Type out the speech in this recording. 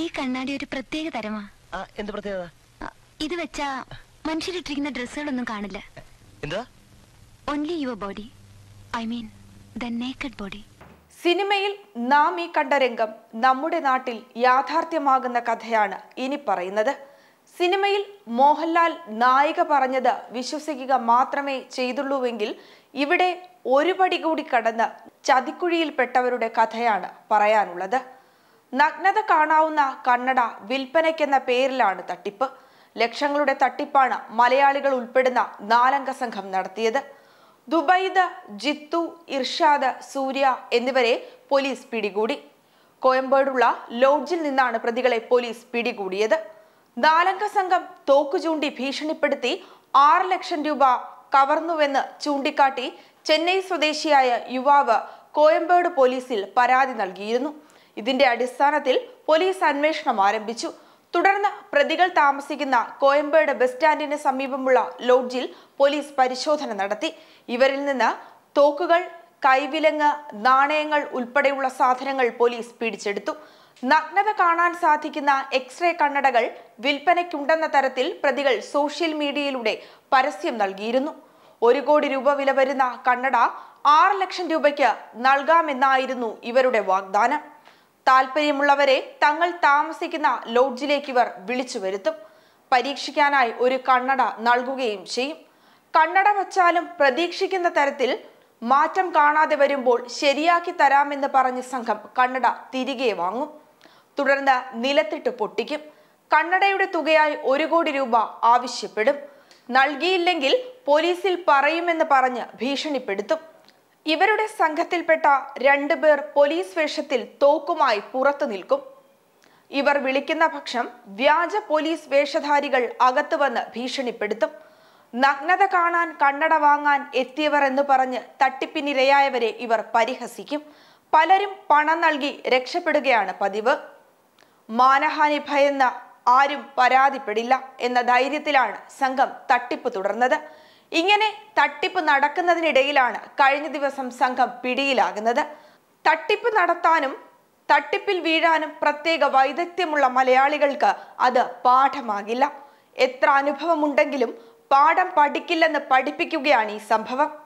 ഈ കണ്ണാടി ഒരു പ്രത്യേക തരമാ എന്ത് പ്രത്യേകത ഇത് വെച്ചാ മനുഷ്യരിട്ടിരിക്കുന്ന ഡ്രസ്സുകളൊന്നും കാണില്ല എന്താ only your body I mean the naked body സിനിമയിൽ നാം ഈ കണ്ട രംഗം നമ്മുടെ നാട്ടിൽ യാഥാർത്ഥ്യമാകുന്ന കഥയാണ് ഇനി പറയുന്നത് സിനിമയിൽ മോഹൻലാൽ നായിക പറഞ്ഞത് വിശ്വസിക്കുക മാത്രമേ ചെയ്തുള്ളൂവെങ്കിൽ ഇവിടെ ഒരു പടി കൂടി കടന്ന് ചതിക്കുഴിയിൽപ്പെട്ടവരുടെ കഥയാണ് പറയാനുള്ളത് നഗ്നത കാണാവുന്ന കണ്ണട വിൽപ്പനയ്ക്കെന്ന പേരിലാണ് തട്ടിപ്പ് ലക്ഷങ്ങളുടെ തട്ടിപ്പാണ് മലയാളികൾ ഉൾപ്പെടുന്ന നാലംഗ സംഘം നടത്തിയത് ദുബൈദ് ജിത്തു ഇർഷാദ് സൂര്യ എന്നിവരെ പോലീസ് പിടികൂടി കോയമ്പേടുള്ള ലോഡ്ജിൽ നിന്നാണ് പ്രതികളെ പോലീസ് പിടികൂടിയത് നാലംഗ സംഘം തോക്കു ചൂണ്ടി ഭീഷണിപ്പെടുത്തി ആറ് ലക്ഷം രൂപ കവർന്നുവെന്ന് ചൂണ്ടിക്കാട്ടി ചെന്നൈ സ്വദേശിയായ യുവാവ് കോയമ്പേട് പോലീസിൽ പരാതി നൽകിയിരുന്നു ഇതിന്റെ അടിസ്ഥാനത്തിൽ പോലീസ് അന്വേഷണം ആരംഭിച്ചു തുടർന്ന് പ്രതികൾ താമസിക്കുന്ന കോയമ്പേട് ബസ് സ്റ്റാൻഡിന് സമീപമുള്ള ലോഡ്ജിൽ പോലീസ് പരിശോധന നടത്തി ഇവരിൽ നിന്ന് തോക്കുകൾ കൈവിലങ്ങ് നാണയങ്ങൾ ഉൾപ്പെടെയുള്ള സാധനങ്ങൾ പോലീസ് പിടിച്ചെടുത്തു നഗ്നത കാണാൻ സാധിക്കുന്ന എക്സ്റേ കണ്ണടകൾ വിൽപ്പനയ്ക്കുണ്ടെന്ന തരത്തിൽ പ്രതികൾ സോഷ്യൽ മീഡിയയിലൂടെ പരസ്യം നൽകിയിരുന്നു ഒരു കോടി രൂപ വില വരുന്ന കണ്ണട ആറ് ലക്ഷം രൂപയ്ക്ക് നൽകാമെന്നായിരുന്നു ഇവരുടെ വാഗ്ദാനം താല്പര്യമുള്ളവരെ തങ്ങൾ താമസിക്കുന്ന ലോഡ്ജിലേക്ക് ഇവർ വിളിച്ചു വരുത്തും പരീക്ഷിക്കാനായി ഒരു കണ്ണട നൽകുകയും ചെയ്യും കണ്ണട വച്ചാലും പ്രതീക്ഷിക്കുന്ന തരത്തിൽ മാറ്റം കാണാതെ വരുമ്പോൾ ശരിയാക്കി തരാമെന്ന് പറഞ്ഞ സംഘം കണ്ണട തിരികെ വാങ്ങും തുടർന്ന് നിലത്തിട്ട് പൊട്ടിക്കും കണ്ണടയുടെ തുകയായി ഒരു കോടി രൂപ ആവശ്യപ്പെടും നൽകിയില്ലെങ്കിൽ പോലീസിൽ പറയുമെന്ന് പറഞ്ഞ് ഭീഷണിപ്പെടുത്തും ഇവരുടെ സംഘത്തിൽപ്പെട്ട രണ്ടു പേർ പോലീസ് വേഷത്തിൽ തോക്കുമായി പുറത്തു നിൽക്കും ഇവർ വിളിക്കുന്ന പക്ഷം വ്യാജ പോലീസ് വേഷധാരികൾ അകത്തു വന്ന് ഭീഷണിപ്പെടുത്തും നഗ്നത കാണാൻ കണ്ണട വാങ്ങാൻ എത്തിയവർ എന്ന് പറഞ്ഞ് തട്ടിപ്പിനിരയായവരെ ഇവർ പരിഹസിക്കും പലരും പണം നൽകി രക്ഷപ്പെടുകയാണ് പതിവ് മാനഹാനി ഭയന്ന ആരും പരാതിപ്പെടില്ല എന്ന ധൈര്യത്തിലാണ് സംഘം തട്ടിപ്പ് തുടർന്നത് ഇങ്ങനെ തട്ടിപ്പ് നടക്കുന്നതിനിടയിലാണ് കഴിഞ്ഞ ദിവസം സംഘം പിടിയിലാകുന്നത് തട്ടിപ്പ് നടത്താനും തട്ടിപ്പിൽ വീഴാനും പ്രത്യേക വൈദഗ്ധ്യമുള്ള മലയാളികൾക്ക് അത് പാഠമാകില്ല എത്ര അനുഭവമുണ്ടെങ്കിലും പാഠം പഠിക്കില്ലെന്ന് പഠിപ്പിക്കുകയാണ് ഈ സംഭവം